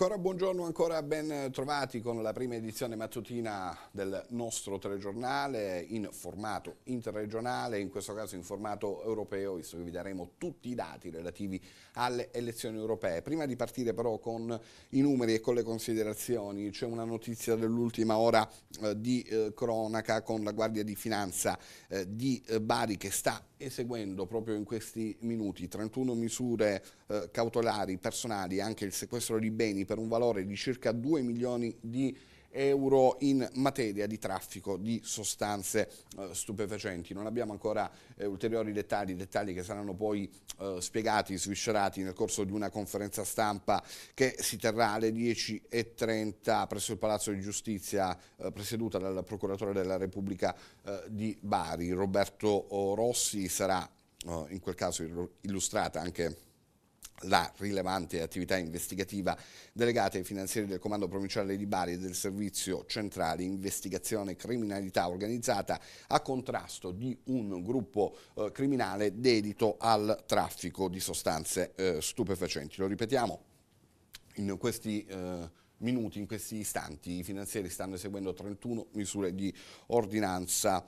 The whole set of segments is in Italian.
Ancora buongiorno, ancora ben trovati con la prima edizione mattutina del nostro telegiornale in formato interregionale, in questo caso in formato europeo, visto che vi daremo tutti i dati relativi alle elezioni europee. Prima di partire però con i numeri e con le considerazioni, c'è una notizia dell'ultima ora eh, di eh, cronaca con la Guardia di Finanza eh, di eh, Bari che sta eseguendo proprio in questi minuti 31 misure eh, cautelari personali, anche il sequestro di beni per un valore di circa 2 milioni di euro euro in materia di traffico di sostanze eh, stupefacenti. Non abbiamo ancora eh, ulteriori dettagli, dettagli che saranno poi eh, spiegati, sviscerati nel corso di una conferenza stampa che si terrà alle 10.30 presso il Palazzo di Giustizia eh, presieduta dal Procuratore della Repubblica eh, di Bari. Roberto eh, Rossi sarà in quel caso illustrata anche la rilevante attività investigativa delegata ai finanzieri del Comando Provinciale di Bari e del Servizio Centrale Investigazione Criminalità Organizzata a contrasto di un gruppo eh, criminale dedito al traffico di sostanze eh, stupefacenti. Lo ripetiamo, in questi... Eh, minuti, in questi istanti, i finanzieri stanno eseguendo 31 misure di ordinanza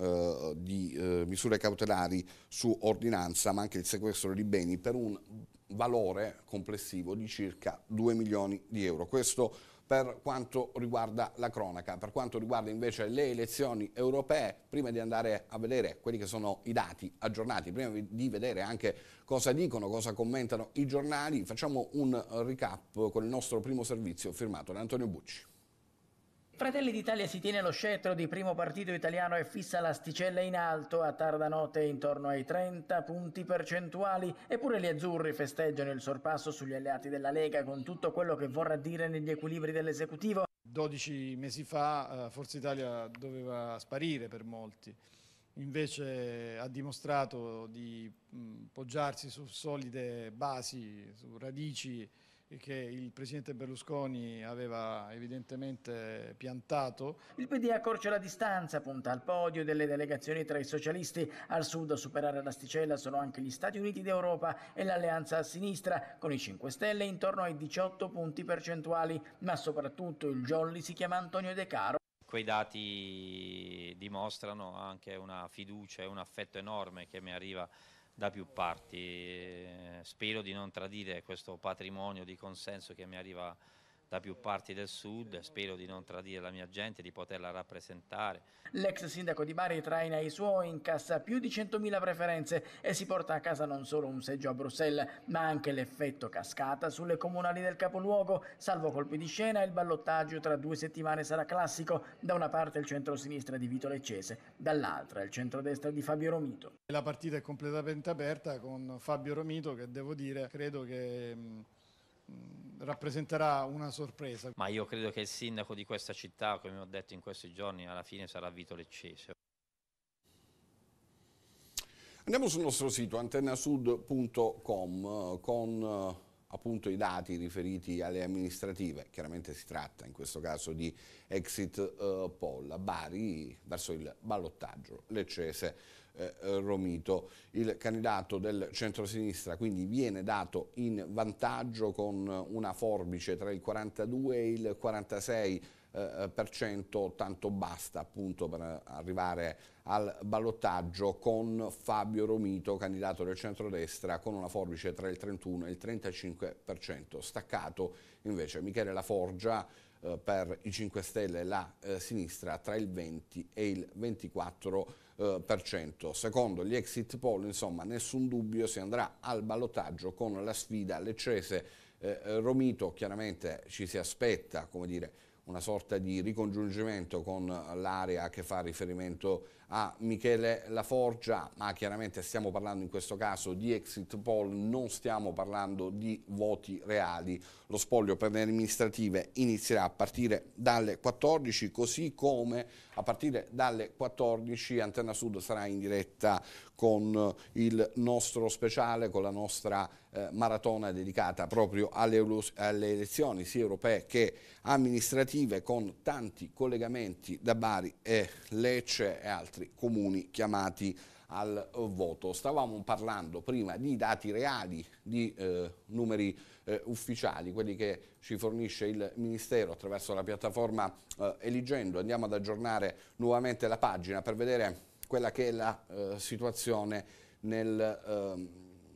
eh, di eh, misure cautelari su ordinanza, ma anche il sequestro di beni per un valore complessivo di circa 2 milioni di euro. Questo per quanto riguarda la cronaca. Per quanto riguarda invece le elezioni europee, prima di andare a vedere quelli che sono i dati aggiornati, prima di vedere anche cosa dicono, cosa commentano i giornali, facciamo un recap con il nostro primo servizio firmato da Antonio Bucci. Fratelli d'Italia si tiene lo scettro di primo partito italiano e fissa l'asticella in alto a tarda notte intorno ai 30 punti percentuali, eppure gli azzurri festeggiano il sorpasso sugli alleati della Lega con tutto quello che vorrà dire negli equilibri dell'esecutivo. 12 mesi fa eh, Forza Italia doveva sparire per molti, invece ha dimostrato di mm, poggiarsi su solide basi, su radici che il presidente Berlusconi aveva evidentemente piantato. Il PD accorcia la distanza, punta al podio delle delegazioni tra i socialisti. Al sud a superare l'asticella sono anche gli Stati Uniti d'Europa e l'alleanza a sinistra, con i 5 Stelle intorno ai 18 punti percentuali, ma soprattutto il jolly si chiama Antonio De Caro quei dati dimostrano anche una fiducia e un affetto enorme che mi arriva da più parti. Eh, spero di non tradire questo patrimonio di consenso che mi arriva da più parti del sud, spero di non tradire la mia gente e di poterla rappresentare. L'ex sindaco di Bari traina i suoi, incassa più di 100.000 preferenze e si porta a casa non solo un seggio a Bruxelles, ma anche l'effetto cascata sulle comunali del capoluogo, salvo colpi di scena il ballottaggio tra due settimane sarà classico, da una parte il centro-sinistra di Vito Leccese, dall'altra il centro-destra di Fabio Romito. La partita è completamente aperta con Fabio Romito che devo dire credo che Mm, rappresenterà una sorpresa. Ma io credo che il sindaco di questa città, come ho detto in questi giorni, alla fine sarà Vito Leccese. Andiamo sul nostro sito antennasud.com con eh, appunto i dati riferiti alle amministrative, chiaramente si tratta in questo caso di exit eh, poll, Bari verso il ballottaggio, Leccese eh, eh, Romito. Il candidato del centro-sinistra quindi viene dato in vantaggio con una forbice tra il 42 e il 46 eh, eh, per cento, tanto basta appunto per arrivare al ballottaggio con Fabio Romito, candidato del centrodestra, con una forbice tra il 31 e il 35%. Staccato invece Michele Laforgia eh, per i 5 Stelle e la eh, sinistra tra il 20 e il 24%. Eh, per cento. Secondo gli exit poll, insomma, nessun dubbio si andrà al ballottaggio con la sfida leccese. Eh, eh, Romito chiaramente ci si aspetta, come dire, una sorta di ricongiungimento con l'area che fa riferimento a Michele Laforgia, ma chiaramente stiamo parlando in questo caso di exit poll, non stiamo parlando di voti reali. Lo spoglio per le amministrative inizierà a partire dalle 14, così come a partire dalle 14 Antenna Sud sarà in diretta con il nostro speciale, con la nostra eh, maratona dedicata proprio alle, alle elezioni sia europee che amministrative con tanti collegamenti da Bari e Lecce e altri altri comuni chiamati al voto. Stavamo parlando prima di dati reali, di eh, numeri eh, ufficiali, quelli che ci fornisce il Ministero attraverso la piattaforma eh, Eligendo. Andiamo ad aggiornare nuovamente la pagina per vedere quella che è la eh, situazione nel, ehm,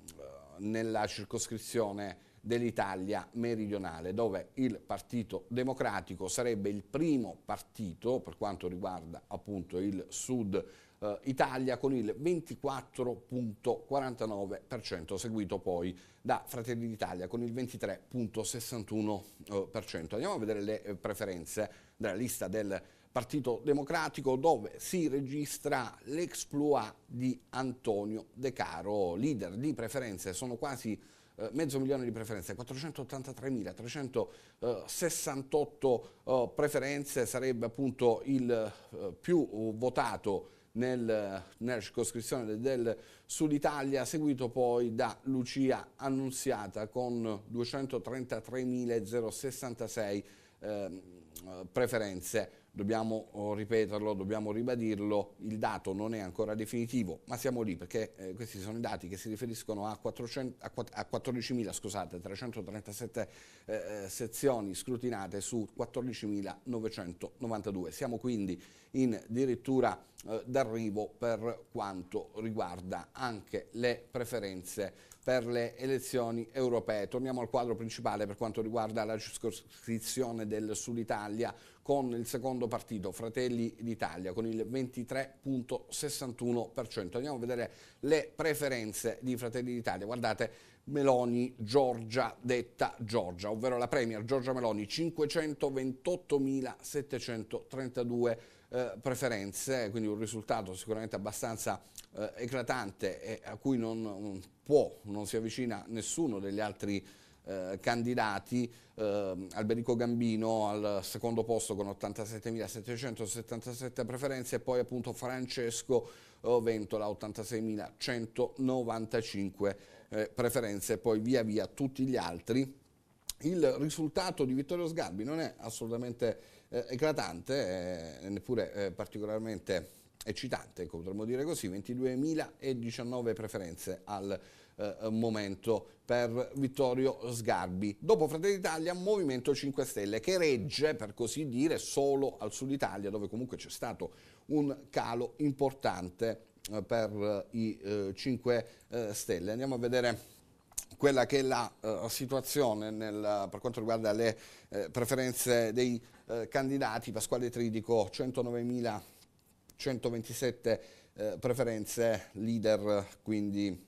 eh, nella circoscrizione dell'Italia meridionale, dove il Partito Democratico sarebbe il primo partito per quanto riguarda appunto il Sud eh, Italia con il 24.49%, seguito poi da Fratelli d'Italia con il 23.61%. Eh, Andiamo a vedere le eh, preferenze della lista del Partito Democratico dove si registra l'exploit di Antonio De Caro, leader di preferenze sono quasi eh, mezzo milione di preferenze, 483.368 eh, preferenze sarebbe appunto il eh, più uh, votato nel, nella circoscrizione del Sud Italia, seguito poi da Lucia Annunziata con 233.066 ehm, preferenze dobbiamo oh, ripeterlo, dobbiamo ribadirlo, il dato non è ancora definitivo, ma siamo lì perché eh, questi sono i dati che si riferiscono a, 400, a, 4, a 14.337 eh, eh, sezioni scrutinate su 14.992. Siamo quindi in dirittura eh, d'arrivo per quanto riguarda anche le preferenze per le elezioni europee. Torniamo al quadro principale per quanto riguarda la circoscrizione del Sud Italia con il secondo partito, Fratelli d'Italia, con il 23.61%. Andiamo a vedere le preferenze di Fratelli d'Italia. Guardate, Meloni Giorgia detta Giorgia, ovvero la Premier Giorgia Meloni, 528.732 voti. Eh, preferenze, quindi un risultato sicuramente abbastanza eh, eclatante e a cui non, non, può, non si avvicina nessuno degli altri eh, candidati, ehm, Alberico Gambino al secondo posto con 87.777 preferenze e poi appunto Francesco Ventola 86.195 eh, preferenze e poi via via tutti gli altri. Il risultato di Vittorio Sgarbi non è assolutamente eh, eclatante, eh, neppure eh, particolarmente eccitante, potremmo dire così, 22.019 preferenze al eh, momento per Vittorio Sgarbi. Dopo Fratelli d'Italia, Movimento 5 Stelle, che regge, per così dire, solo al sud Italia, dove comunque c'è stato un calo importante eh, per eh, i 5 eh, eh, Stelle. Andiamo a vedere quella che è la uh, situazione nel, per quanto riguarda le eh, preferenze dei eh, candidati. Pasquale Tridico, 109.127 eh, preferenze, leader quindi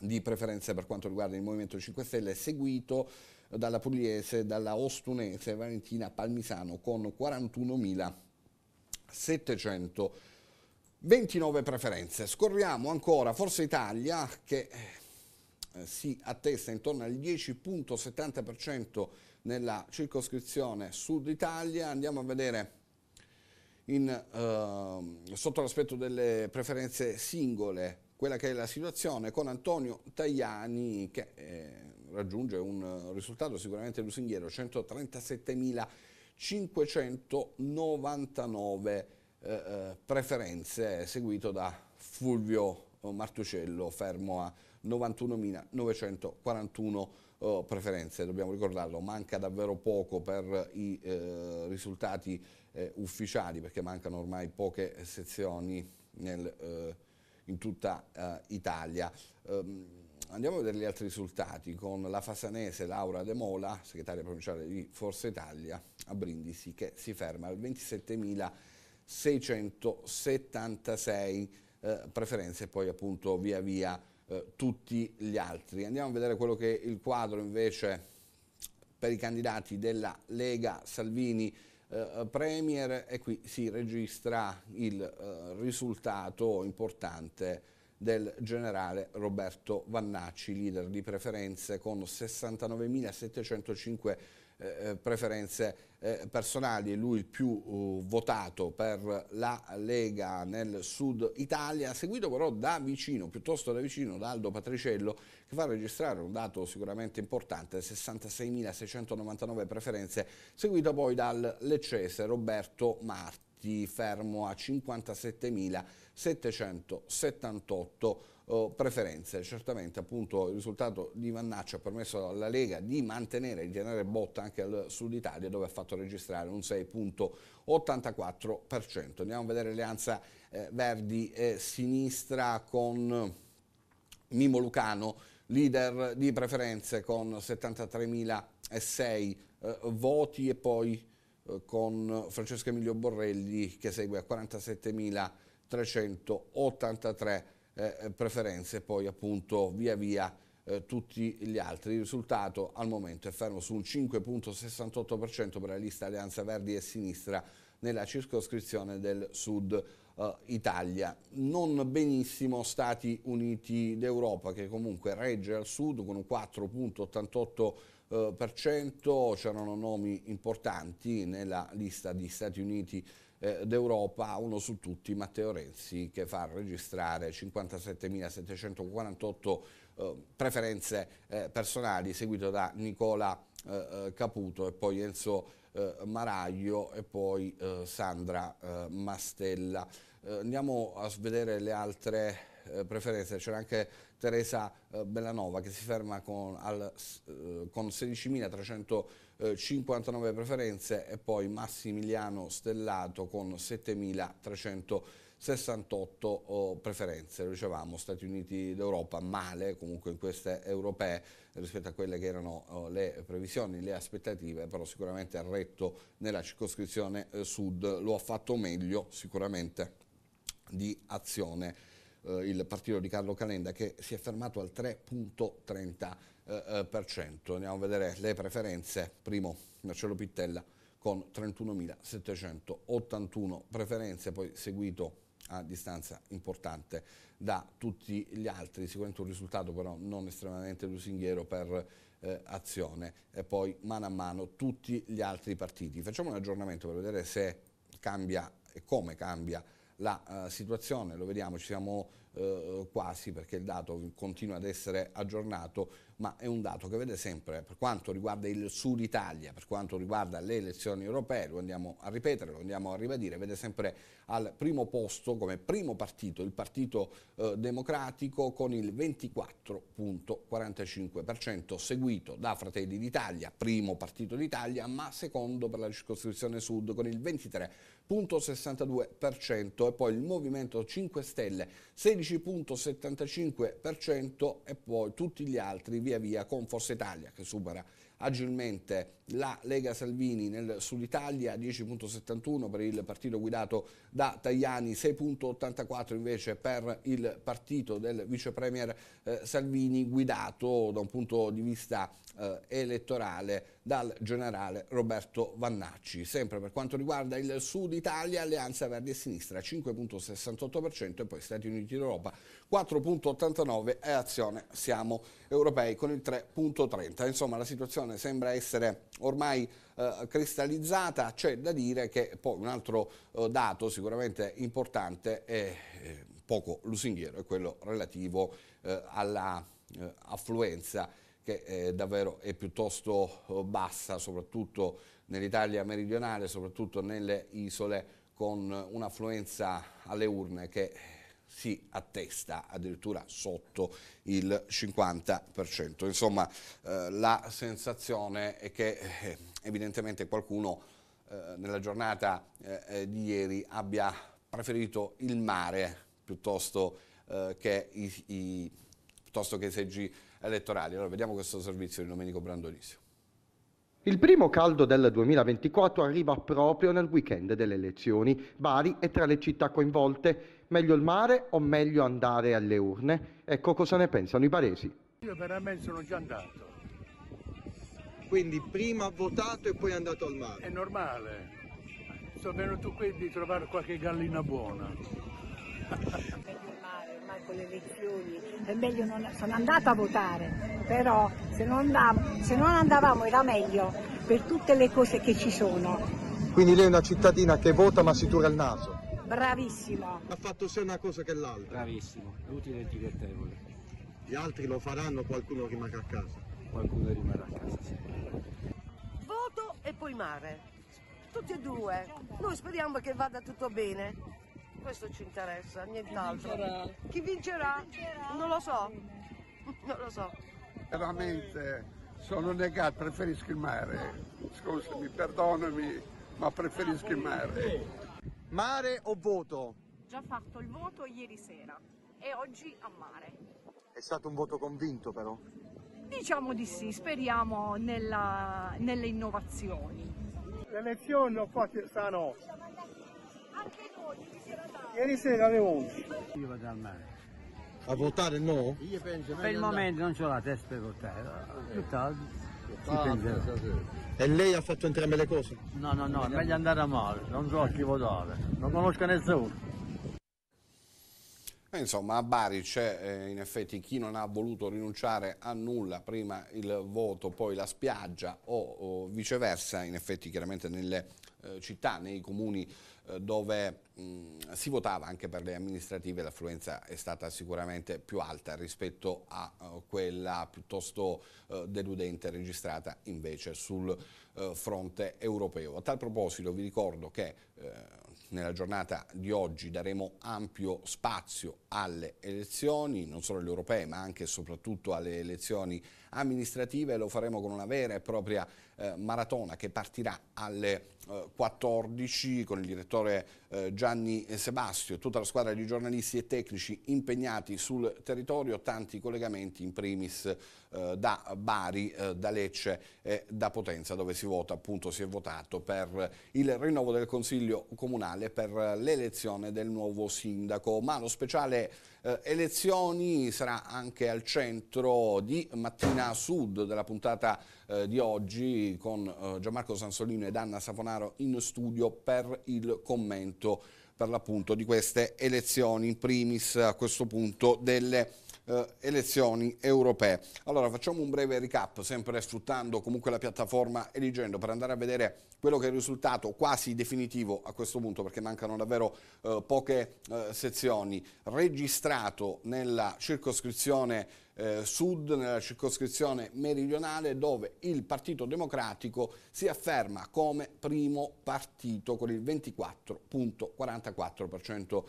di preferenze per quanto riguarda il Movimento 5 Stelle, seguito dalla pugliese, dalla ostunese Valentina Palmisano con 41.729 preferenze. Scorriamo ancora Forza Italia che eh, si attesta intorno al 10.70% nella circoscrizione Sud Italia. Andiamo a vedere in, eh, sotto l'aspetto delle preferenze singole quella che è la situazione con Antonio Tajani che eh, raggiunge un risultato sicuramente lusinghiero, 137.599 eh, eh, preferenze, seguito da Fulvio Martucello, fermo a 91.941 eh, preferenze, dobbiamo ricordarlo, manca davvero poco per i eh, risultati eh, ufficiali perché mancano ormai poche sezioni nel, in tutta Italia. Ehm, andiamo a vedere gli altri risultati con la fasanese Laura De Mola, segretaria provinciale di Forza Italia a Brindisi, che si ferma al 27.676 eh, preferenze e poi appunto via via eh, tutti gli altri. Andiamo a vedere quello che è il quadro invece per i candidati della Lega Salvini eh, eh Premier e qui si registra il eh, risultato importante del generale Roberto Vannacci, leader di preferenze con 69.705 eh, eh, preferenze eh, personali, è lui il più uh, votato per la Lega nel sud Italia, seguito però da vicino, piuttosto da vicino, da Aldo Patriciello che fa registrare un dato sicuramente importante, 66.699 preferenze, seguito poi dal leccese Roberto Marti, fermo a 57.778 oh, preferenze. Certamente appunto il risultato di Vannaccio ha permesso alla Lega di mantenere e di tenere botta anche al Sud Italia dove ha fatto registrare un 6.84%. Andiamo a vedere alleanza eh, Verdi e Sinistra con Mimo Lucano, leader di preferenze con 73.006 eh, voti e poi eh, con Francesco Emilio Borrelli che segue a 47.383 voti. Eh, eh, preferenze poi appunto via via eh, tutti gli altri. Il risultato al momento è fermo su un 5.68% per la lista Alleanza Verdi e Sinistra nella circoscrizione del Sud eh, Italia. Non benissimo Stati Uniti d'Europa che comunque regge al Sud con un 4.88% eh, c'erano nomi importanti nella lista di Stati Uniti eh, d'Europa, uno su tutti Matteo Renzi che fa registrare 57.748 eh, preferenze eh, personali, seguito da Nicola Caputo e poi Enzo Maraglio e poi Sandra Mastella. andiamo a vedere le altre preferenze, c'era anche Teresa Bellanova che si ferma con, al, con 16.300 59 eh, preferenze e poi Massimiliano Stellato con 7.368 oh, preferenze. Lo dicevamo, Stati Uniti d'Europa male comunque in queste europee rispetto a quelle che erano oh, le previsioni, le aspettative, però sicuramente ha retto nella circoscrizione eh, sud, lo ha fatto meglio sicuramente di azione eh, il partito di Carlo Calenda che si è fermato al 3.30 eh, eh, per cento. Andiamo a vedere le preferenze. Primo Marcello Pittella con 31.781 preferenze, poi seguito a distanza importante da tutti gli altri, sicuramente un risultato però non estremamente lusinghiero per eh, azione e poi mano a mano tutti gli altri partiti. Facciamo un aggiornamento per vedere se cambia e come cambia la eh, situazione, lo vediamo, ci siamo eh, quasi perché il dato continua ad essere aggiornato ma è un dato che vede sempre, per quanto riguarda il Sud Italia, per quanto riguarda le elezioni europee, lo andiamo a ripetere, lo andiamo a ribadire, vede sempre al primo posto come primo partito il Partito eh, Democratico con il 24.45%, seguito da Fratelli d'Italia, primo partito d'Italia, ma secondo per la circoscrizione Sud con il 23.62% e poi il Movimento 5 Stelle 16.75% e poi tutti gli altri via via con Forza Italia che supera agilmente la Lega Salvini nel Sud Italia 10.71 per il partito guidato da Tajani, 6.84 invece per il partito del vicepremier eh, Salvini guidato da un punto di vista eh, elettorale dal generale Roberto Vannacci. Sempre per quanto riguarda il Sud Italia, Alleanza Verde e Sinistra 5.68% e poi Stati Uniti d'Europa 4.89% e Azione Siamo Europei con il 3.30%. Insomma la situazione sembra essere ormai eh, cristallizzata, c'è da dire che poi un altro eh, dato sicuramente importante e eh, poco lusinghiero, è quello relativo eh, alla eh, affluenza che eh, davvero è piuttosto eh, bassa, soprattutto nell'Italia meridionale, soprattutto nelle isole, con un'affluenza alle urne che si attesta addirittura sotto il 50%. Insomma, eh, la sensazione è che eh, evidentemente qualcuno eh, nella giornata di ieri abbia preferito il mare piuttosto, che i, i, piuttosto che i seggi elettorali. Allora vediamo questo servizio di Domenico Brandonisio. Il primo caldo del 2024 arriva proprio nel weekend delle elezioni. Bari è tra le città coinvolte. Meglio il mare o meglio andare alle urne? Ecco cosa ne pensano i baresi. Io veramente sono già andato. Quindi prima ha votato e poi è andato al mare. È normale. Sono venuto qui di trovare qualche gallina buona. problema con le elezioni, è meglio non, sono andata a votare, però se non, andavamo, se non andavamo era meglio per tutte le cose che ci sono. Quindi lei è una cittadina che vota ma si tura il naso? Bravissimo. Ha fatto sia una cosa che l'altra? Bravissimo, utile e dilettevole. Gli altri lo faranno, qualcuno rimarrà a casa? Qualcuno rimarrà a casa, sì. Voto e poi mare. Tutti e due. Noi speriamo che vada tutto bene. Questo ci interessa, nient'altro. Chi, Chi vincerà? Non lo so. Non lo so. Veramente sono negato, preferisco il mare. Scusami, perdonami, ma preferisco il mare. Mare o voto? Già fatto il voto ieri sera e oggi a mare. È stato un voto convinto però? Diciamo di sì, speriamo nella, nelle innovazioni. Le elezioni non qua stanno anche noi, ieri sera alle 11. Io vado al mare. A votare no? Io penso per il momento non ho la testa per votare, più eh. tardi ci E lei ha fatto entrambe le cose? No, no, no, è meglio andare a male, non so a chi votare, non conosco nessuno. Eh, insomma a Bari c'è eh, in effetti chi non ha voluto rinunciare a nulla, prima il voto, poi la spiaggia o, o viceversa, in effetti chiaramente nelle eh, città, nei comuni eh, dove mh, mm, si votava anche per le amministrative l'affluenza è stata sicuramente più alta rispetto a eh, quella piuttosto eh, deludente registrata invece sul fronte europeo. A tal proposito vi ricordo che nella giornata di oggi daremo ampio spazio alle elezioni, non solo alle europee ma anche e soprattutto alle elezioni europee amministrative e lo faremo con una vera e propria eh, maratona che partirà alle eh, 14 con il direttore eh, Gianni Sebastio, e tutta la squadra di giornalisti e tecnici impegnati sul territorio, tanti collegamenti in primis eh, da Bari, eh, da Lecce e da Potenza dove si vota appunto si è votato per il rinnovo del Consiglio Comunale per l'elezione del nuovo sindaco, ma lo speciale eh, elezioni sarà anche al centro di Mattina Sud della puntata eh, di oggi con eh, Gianmarco Sansolino ed Anna Saponaro in studio per il commento per l'appunto di queste elezioni, in primis a questo punto delle eh, elezioni europee. Allora facciamo un breve recap, sempre sfruttando comunque la piattaforma Eligendo per andare a vedere quello che è il risultato quasi definitivo a questo punto perché mancano davvero eh, poche eh, sezioni registrato nella circoscrizione eh, Sud, nella circoscrizione meridionale, dove il Partito Democratico si afferma come primo partito con il 24.44%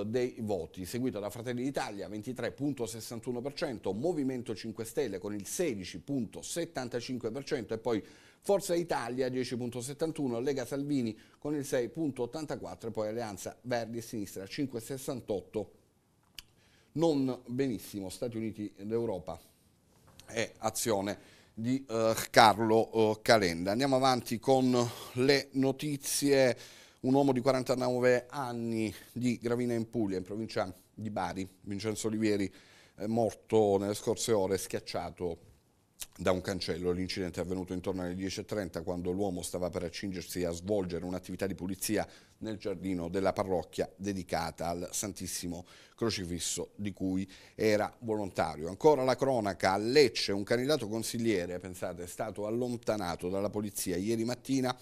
eh, dei voti, seguito da Fratelli d'Italia 23.61%, Movimento 5 Stelle con il 16.75% e poi Forza Italia 10.71, Lega Salvini con il 6.84 e poi Alleanza Verdi e Sinistra 5.68 non benissimo Stati Uniti d'Europa e azione di eh, Carlo eh, Calenda. Andiamo avanti con le notizie. Un uomo di 49 anni di Gravina in Puglia, in provincia di Bari, Vincenzo Olivieri, è morto nelle scorse ore, schiacciato da un cancello. L'incidente è avvenuto intorno alle 10.30 quando l'uomo stava per accingersi a svolgere un'attività di pulizia nel giardino della parrocchia dedicata al Santissimo Crocifisso di cui era volontario. Ancora la cronaca, a Lecce un candidato consigliere, pensate, è stato allontanato dalla polizia ieri mattina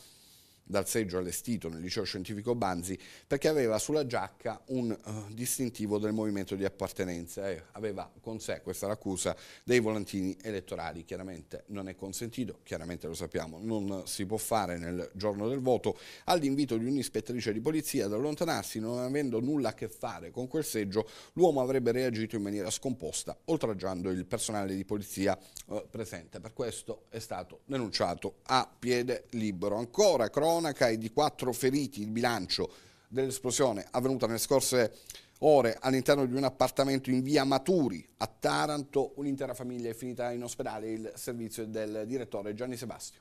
dal seggio allestito nel liceo scientifico Banzi perché aveva sulla giacca un uh, distintivo del movimento di appartenenza e eh, aveva con sé questa raccusa dei volantini elettorali. Chiaramente non è consentito, chiaramente lo sappiamo, non si può fare nel giorno del voto. All'invito di un'ispettrice di polizia ad allontanarsi, non avendo nulla a che fare con quel seggio, l'uomo avrebbe reagito in maniera scomposta, oltraggiando il personale di polizia uh, presente. Per questo è stato denunciato a piede libero. Ancora, Croce cronaca e di quattro feriti il bilancio dell'esplosione avvenuta nelle scorse ore all'interno di un appartamento in via Maturi a Taranto. Un'intera famiglia è finita in ospedale, il servizio del direttore Gianni Sebastio.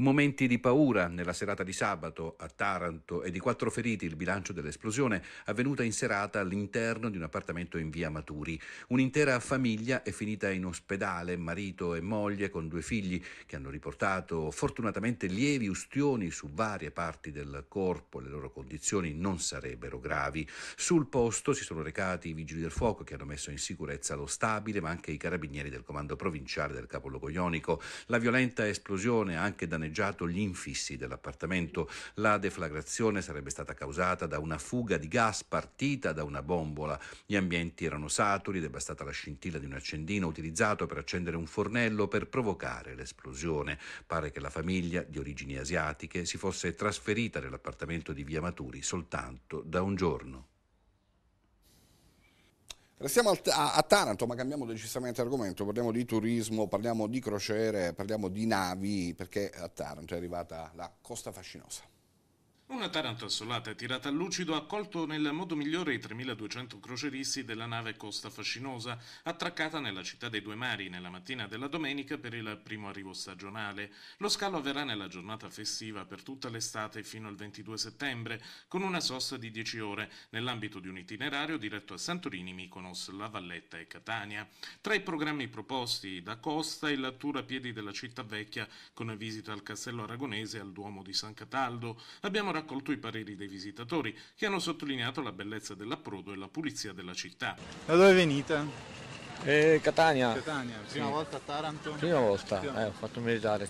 Momenti di paura nella serata di sabato a Taranto e di quattro feriti il bilancio dell'esplosione avvenuta in serata all'interno di un appartamento in via Maturi. Un'intera famiglia è finita in ospedale, marito e moglie con due figli che hanno riportato fortunatamente lievi ustioni su varie parti del corpo. Le loro condizioni non sarebbero gravi. Sul posto si sono recati i vigili del fuoco che hanno messo in sicurezza lo stabile ma anche i carabinieri del comando provinciale del capoluogo ionico. La violenta esplosione anche danneggiata danneggiato gli infissi dell'appartamento. La deflagrazione sarebbe stata causata da una fuga di gas partita da una bombola. Gli ambienti erano saturi, devastata la scintilla di un accendino utilizzato per accendere un fornello per provocare l'esplosione. Pare che la famiglia, di origini asiatiche, si fosse trasferita nell'appartamento di Via Maturi soltanto da un giorno. Restiamo a, Taranto, ma cambiamo decisamente argomento. Parliamo di turismo, parliamo di crociere, parliamo di navi, perché a Taranto è arrivata la Costa Fascinosa. Una Taranto assolata tirata a lucido ha accolto nel modo migliore i 3.200 croceristi della nave Costa Fascinosa, attraccata nella città dei Due Mari nella mattina della domenica per il primo arrivo stagionale. Lo scalo avverrà nella giornata festiva per tutta l'estate fino al 22 settembre, con una sosta di 10 ore, nell'ambito di un itinerario diretto a Santorini, Mykonos, La Valletta e Catania. Tra i programmi proposti da Costa il tour a piedi della città vecchia, con visita al castello aragonese e al Duomo di San Cataldo, abbiamo raccolto i pareri dei visitatori, che hanno sottolineato la bellezza dell'approdo e la pulizia della città. Da dove venite? Eh, Catania. Catania, prima sì. volta a Taranto? Prima volta, eh, ho fatto militare.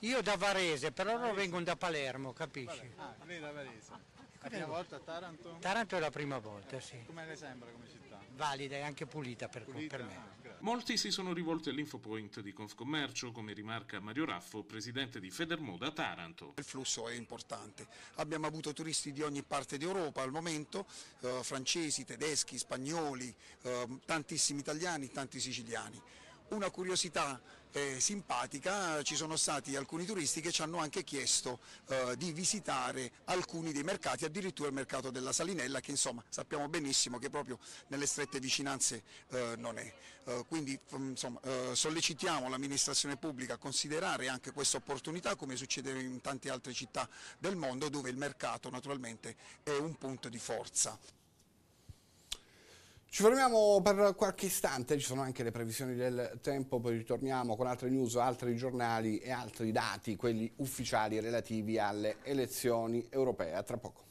Io da Varese, però non vengo da Palermo, capisci? Ah, lei da Varese. La prima volta a Taranto? Taranto è la prima volta, sì. Come le sembra come città? valida e anche pulita per, pulita. per me. Ah, Molti si sono rivolti all'infopoint di Confcommercio, come rimarca Mario Raffo, presidente di Federmoda Taranto. Il flusso è importante. Abbiamo avuto turisti di ogni parte d'Europa al momento, eh, francesi, tedeschi, spagnoli, eh, tantissimi italiani, tanti siciliani. Una curiosità eh, simpatica, ci sono stati alcuni turisti che ci hanno anche chiesto eh, di visitare alcuni dei mercati, addirittura il mercato della Salinella che insomma sappiamo benissimo che proprio nelle strette vicinanze eh, non è. Eh, quindi mm, insomma, eh, sollecitiamo l'amministrazione pubblica a considerare anche questa opportunità come succede in tante altre città del mondo dove il mercato naturalmente è un punto di forza. Ci fermiamo per qualche istante, ci sono anche le previsioni del tempo, poi ritorniamo con altre news, altri giornali e altri dati, quelli ufficiali relativi alle elezioni europee. A tra poco.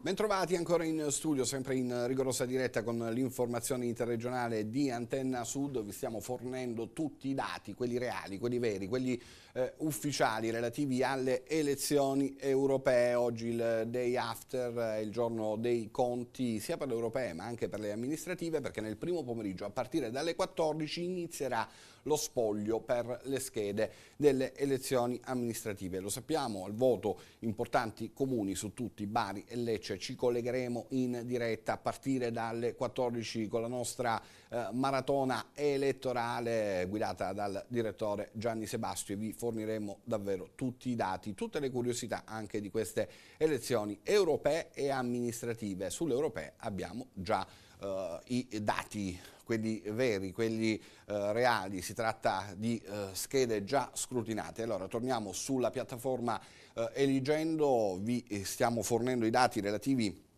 Bentrovati ancora in studio, sempre in rigorosa diretta con l'informazione interregionale di Antenna Sud. Vi stiamo fornendo tutti i dati, quelli reali, quelli veri, quelli eh, ufficiali relativi alle elezioni europee. Oggi il day after, eh, il giorno dei conti sia per le europee ma anche per le amministrative perché nel primo pomeriggio a partire dalle 14 inizierà lo spoglio per le schede delle elezioni amministrative. Lo sappiamo, al voto importanti comuni su tutti, Bari e Lecce, ci collegheremo in diretta a partire dalle 14 con la nostra eh, maratona elettorale guidata dal direttore Gianni Sebastio e vi forniremo davvero tutti i dati, tutte le curiosità anche di queste elezioni europee e amministrative. Sulle europee abbiamo già eh, i dati quelli veri, quelli eh, reali, si tratta di eh, schede già scrutinate. Allora torniamo sulla piattaforma eh, eligendo, vi eh, stiamo fornendo i dati relativi a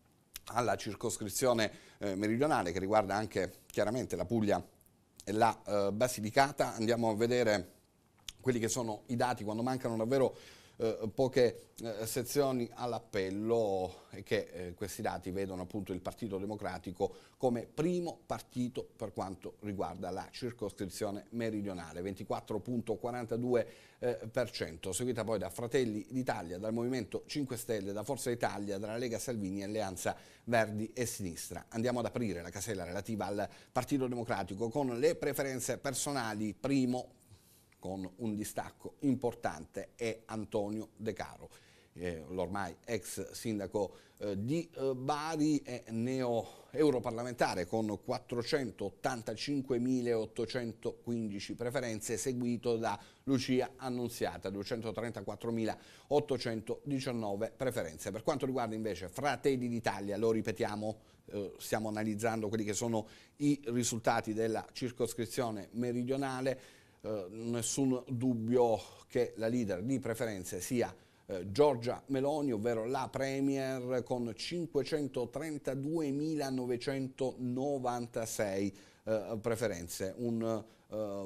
alla circoscrizione eh, meridionale che riguarda anche chiaramente la Puglia e la eh, Basilicata. Andiamo a vedere quelli che sono i dati quando mancano davvero eh, poche eh, sezioni all'appello e che eh, questi dati vedono appunto il Partito Democratico come primo partito per quanto riguarda la circoscrizione meridionale, 24.42%, eh, seguita poi da Fratelli d'Italia, dal Movimento 5 Stelle, da Forza Italia, dalla Lega Salvini Alleanza Verdi e Sinistra. Andiamo ad aprire la casella relativa al Partito Democratico con le preferenze personali primo con un distacco importante è Antonio De Caro. Eh, l'ormai ex sindaco eh, di eh, Bari e neo europarlamentare con 485.815 preferenze, seguito da Lucia Annunziata, 234.819 preferenze. Per quanto riguarda invece Fratelli d'Italia, lo ripetiamo, eh, stiamo analizzando quelli che sono i risultati della circoscrizione meridionale, eh, nessun dubbio che la leader di preferenze sia eh, Giorgia Meloni, ovvero la Premier con 532.996 eh, preferenze. Un eh,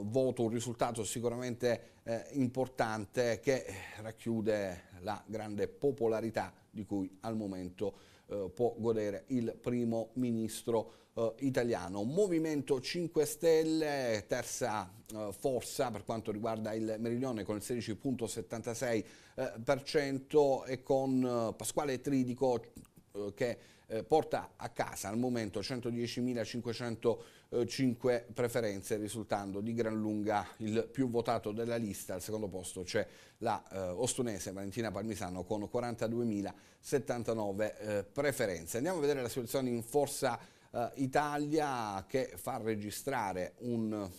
voto, un risultato sicuramente eh, importante che racchiude la grande popolarità di cui al momento eh, può godere il primo ministro eh, italiano. Movimento 5 Stelle, terza eh, forza per quanto riguarda il Meridione con il 16.76% eh, e con eh, Pasquale Tridico che eh, porta a casa al momento 110.505 preferenze, risultando di gran lunga il più votato della lista. Al secondo posto c'è la eh, ostunese Valentina Palmisano con 42.079 eh, preferenze. Andiamo a vedere la situazione in Forza eh, Italia che fa registrare un eh,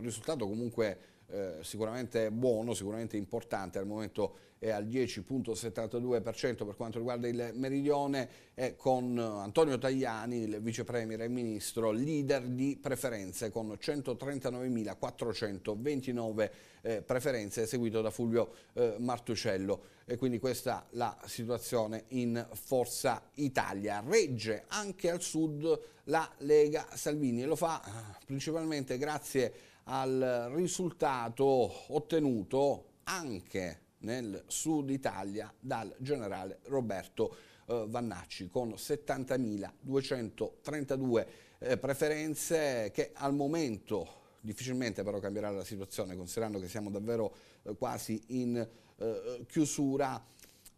risultato comunque eh, sicuramente buono, sicuramente importante al momento è al 10.72% per quanto riguarda il meridione e con Antonio Tajani, il vice premier e ministro, leader di preferenze con 139.429 eh, preferenze, seguito da Fulvio eh, Martucello. E quindi questa la situazione in Forza Italia. Regge anche al sud la Lega Salvini e lo fa eh, principalmente grazie al risultato ottenuto anche nel sud Italia dal generale Roberto eh, Vannacci con 70.232 eh, preferenze che al momento difficilmente però cambierà la situazione considerando che siamo davvero eh, quasi in eh, chiusura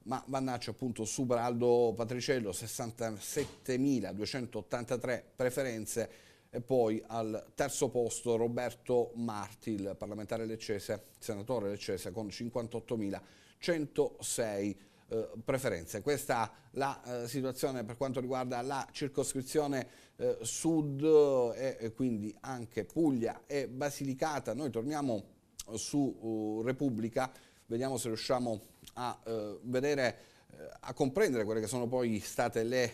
ma Vannacci appunto supera Aldo Patriciello 67.283 preferenze e poi al terzo posto Roberto Marti, il parlamentare leccese, senatore leccese con 58.106 eh, preferenze. Questa è la eh, situazione per quanto riguarda la circoscrizione eh, sud eh, e quindi anche Puglia e Basilicata. Noi torniamo eh, su uh, Repubblica, vediamo se riusciamo a vedere, a comprendere quelle che sono poi state le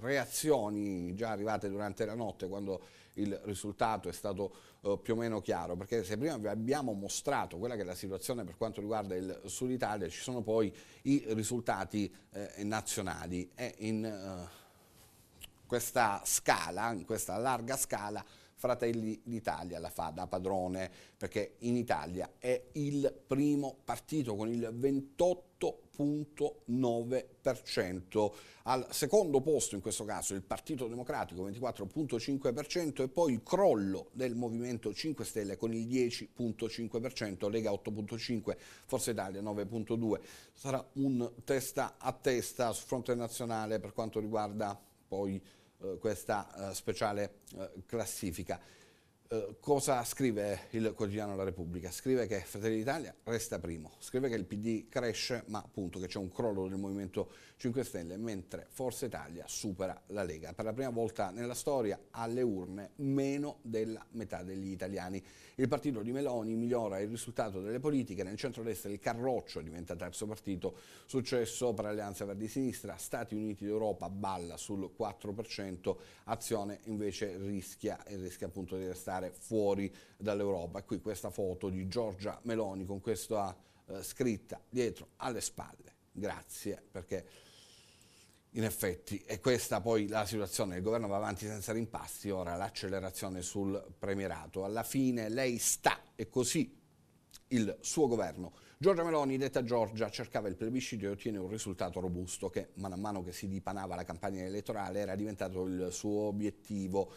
reazioni già arrivate durante la notte quando il risultato è stato eh, più o meno chiaro, perché se prima vi abbiamo mostrato quella che è la situazione per quanto riguarda il Sud Italia, ci sono poi i risultati eh, nazionali e in eh, questa scala, in questa larga scala, Fratelli d'Italia la fa da padrone perché in Italia è il primo partito con il 28 24,9%. Al secondo posto in questo caso il Partito Democratico 24,5% e poi il crollo del Movimento 5 Stelle con il 10,5%, Lega 8,5%, Forza Italia 9,2%. Sarà un testa a testa sul fronte nazionale per quanto riguarda poi eh, questa eh, speciale eh, classifica. Eh, cosa scrive il quotidiano La Repubblica? Scrive che Fratelli d'Italia resta primo, scrive che il PD cresce ma appunto che c'è un crollo del movimento 5 Stelle, mentre Forza Italia supera la Lega. Per la prima volta nella storia alle urne meno della metà degli italiani. Il partito di Meloni migliora il risultato delle politiche, nel centro-destra il Carroccio diventa terzo partito, successo per Alleanza Verdi-Sinistra, Stati Uniti d'Europa balla sul 4%, Azione invece rischia, e rischia appunto di restare fuori dall'Europa. Qui questa foto di Giorgia Meloni con questa eh, scritta dietro alle spalle. Grazie perché in effetti, è questa poi la situazione, il governo va avanti senza rimpasti, ora l'accelerazione sul premierato. Alla fine lei sta, e così il suo governo. Giorgia Meloni, detta Giorgia, cercava il plebiscito e ottiene un risultato robusto che, mano a mano che si dipanava la campagna elettorale, era diventato il suo obiettivo,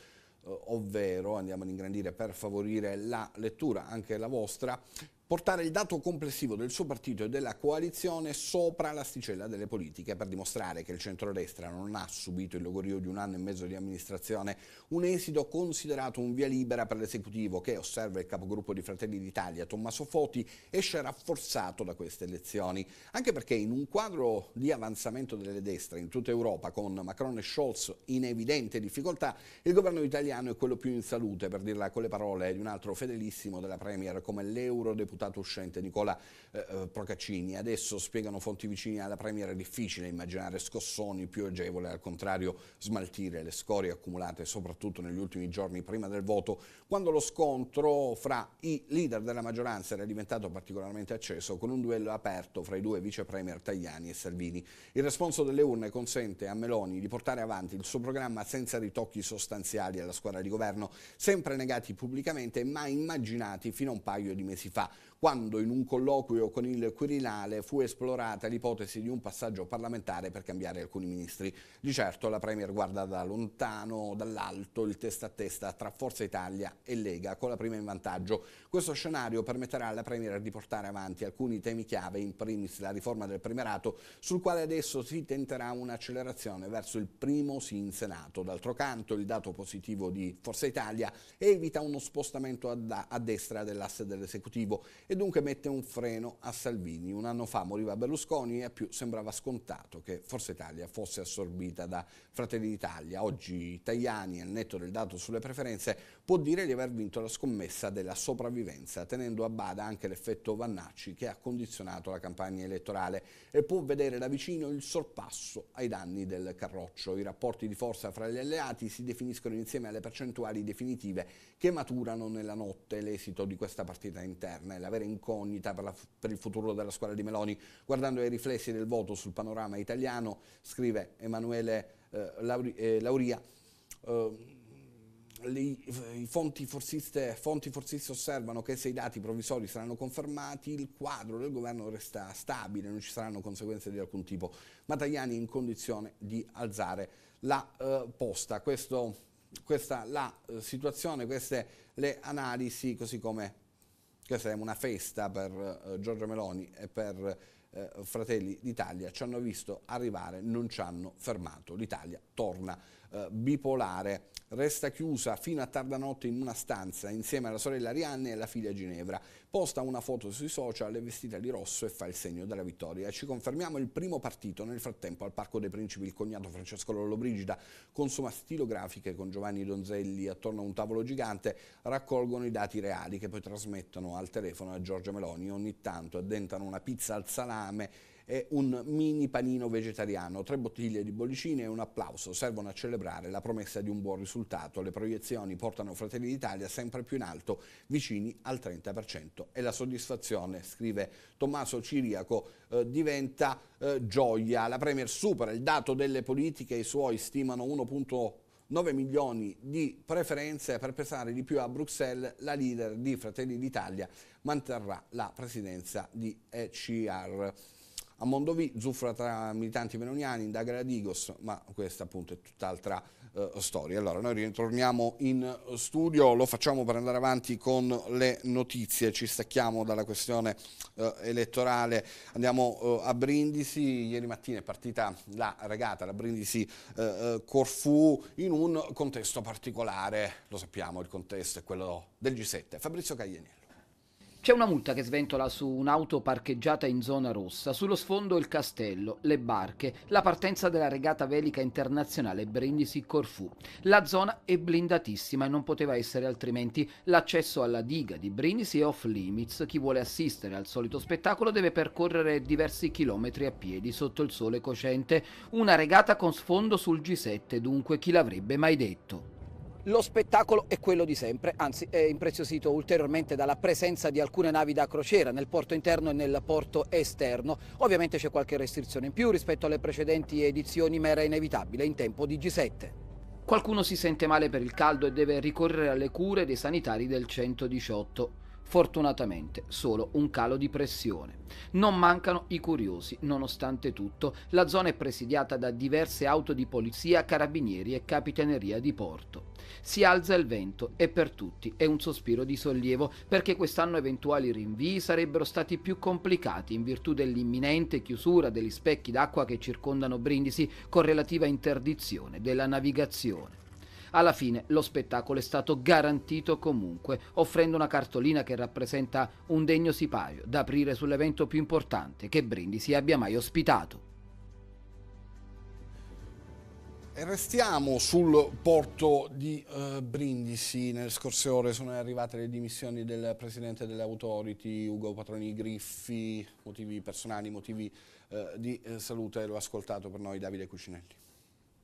eh, ovvero, andiamo ad ingrandire per favorire la lettura, anche la vostra, portare il dato complessivo del suo partito e della coalizione sopra l'asticella delle politiche per dimostrare che il centrodestra non ha subito il logorio di un anno e mezzo di amministrazione, un esito considerato un via libera per l'esecutivo che, osserva il capogruppo di Fratelli d'Italia, Tommaso Foti, esce rafforzato da queste elezioni, anche perché in un quadro di avanzamento delle destre in tutta Europa con Macron e Scholz in evidente difficoltà, il governo italiano è quello più in salute, per dirla con le parole di un altro fedelissimo della Premier come l'eurodeputato deputato uscente Nicola eh, eh, Procaccini. Adesso spiegano fonti vicine alla Premier è difficile immaginare scossoni più agevole, al contrario smaltire le scorie accumulate soprattutto negli ultimi giorni prima del voto, quando lo scontro fra i leader della maggioranza era diventato particolarmente acceso con un duello aperto fra i due vice premier Tajani e Salvini. Il responso delle urne consente a Meloni di portare avanti il suo programma senza ritocchi sostanziali alla squadra di governo, sempre negati pubblicamente ma immaginati fino a un paio di mesi fa quando in un colloquio con il Quirinale fu esplorata l'ipotesi di un passaggio parlamentare per cambiare alcuni ministri. Di certo la Premier guarda da lontano, dall'alto, il testa a testa tra Forza Italia e Lega, con la prima in vantaggio. Questo scenario permetterà alla Premier di portare avanti alcuni temi chiave, in primis la riforma del premierato, sul quale adesso si tenterà un'accelerazione verso il primo sì in Senato. D'altro canto il dato positivo di Forza Italia evita uno spostamento a, a destra dell'asse dell'esecutivo e dunque mette un freno a Salvini. Un anno fa moriva Berlusconi e a più sembrava scontato che Forza Italia fosse assorbita da Fratelli d'Italia. Oggi Tajani, al netto del dato sulle preferenze, può dire di aver vinto la scommessa della sopravvivenza, tenendo a bada anche l'effetto Vannacci che ha condizionato la campagna elettorale e può vedere da vicino il sorpasso ai danni del Carroccio. I rapporti di forza fra gli alleati si definiscono insieme alle percentuali definitive che maturano nella notte l'esito di questa partita interna e la vera incognita per, la, per il futuro della squadra di Meloni. Guardando ai riflessi del voto sul panorama italiano, scrive Emanuele eh, Lauri, eh, Lauria, eh, le eh, fonti forziste, fonti forziste osservano che se i dati provvisori saranno confermati il quadro del governo resta stabile, non ci saranno conseguenze di alcun tipo, ma Tajani è in condizione di alzare la eh, posta. Questo, questa la eh, situazione, queste le analisi, così come questa è una festa per eh, Giorgio Meloni e per eh, Fratelli d'Italia, ci hanno visto arrivare, non ci hanno fermato. L'Italia torna eh, bipolare resta chiusa fino a tarda notte in una stanza insieme alla sorella Arianne e alla figlia Ginevra. Posta una foto sui social, è vestita di rosso e fa il segno della vittoria. Ci confermiamo il primo partito nel frattempo al Parco dei Principi il cognato Francesco Lollobrigida consuma stilografiche con Giovanni Donzelli attorno a un tavolo gigante raccolgono i dati reali che poi trasmettono al telefono a Giorgia Meloni ogni tanto addentano una pizza al salame e un mini panino vegetariano, tre bottiglie di bollicine e un applauso servono a celebrare la promessa di un buon risultato. Le proiezioni portano Fratelli d'Italia sempre più in alto, vicini al 30%. E la soddisfazione, scrive Tommaso Ciriaco, eh, diventa eh, gioia. La Premier supera il dato delle politiche, i suoi stimano 1,8 9 milioni di preferenze per pesare di più a Bruxelles, la leader di Fratelli d'Italia manterrà la presidenza di ECR. A Mondovì zufra tra militanti menoniani, indaga la Digos, ma questa appunto è tutt'altra eh, storia. Allora noi ritorniamo in studio, lo facciamo per andare avanti con le notizie, ci stacchiamo dalla questione eh, elettorale, andiamo eh, a Brindisi, ieri mattina è partita la regata, la Brindisi eh, eh, Corfù, in un contesto particolare, lo sappiamo, il contesto è quello del G7. Fabrizio Cagliani. C'è una multa che sventola su un'auto parcheggiata in zona rossa, sullo sfondo il castello, le barche, la partenza della regata velica internazionale Brindisi-Corfù. La zona è blindatissima e non poteva essere altrimenti. L'accesso alla diga di Brindisi è off limits, chi vuole assistere al solito spettacolo deve percorrere diversi chilometri a piedi sotto il sole cocente. Una regata con sfondo sul G7, dunque chi l'avrebbe mai detto? Lo spettacolo è quello di sempre, anzi è impreziosito ulteriormente dalla presenza di alcune navi da crociera nel porto interno e nel porto esterno. Ovviamente c'è qualche restrizione in più rispetto alle precedenti edizioni, ma era inevitabile in tempo di G7. Qualcuno si sente male per il caldo e deve ricorrere alle cure dei sanitari del 118. Fortunatamente solo un calo di pressione. Non mancano i curiosi, nonostante tutto, la zona è presidiata da diverse auto di polizia, carabinieri e capitaneria di porto. Si alza il vento e per tutti è un sospiro di sollievo perché quest'anno eventuali rinvii sarebbero stati più complicati in virtù dell'imminente chiusura degli specchi d'acqua che circondano Brindisi con relativa interdizione della navigazione. Alla fine lo spettacolo è stato garantito comunque, offrendo una cartolina che rappresenta un degno sipario da aprire sull'evento più importante che Brindisi abbia mai ospitato. E restiamo sul porto di eh, Brindisi. Nelle scorse ore sono arrivate le dimissioni del presidente delle Authority, Ugo Patroni Griffi, motivi personali, motivi eh, di eh, salute. L'ho ascoltato per noi Davide Cucinelli.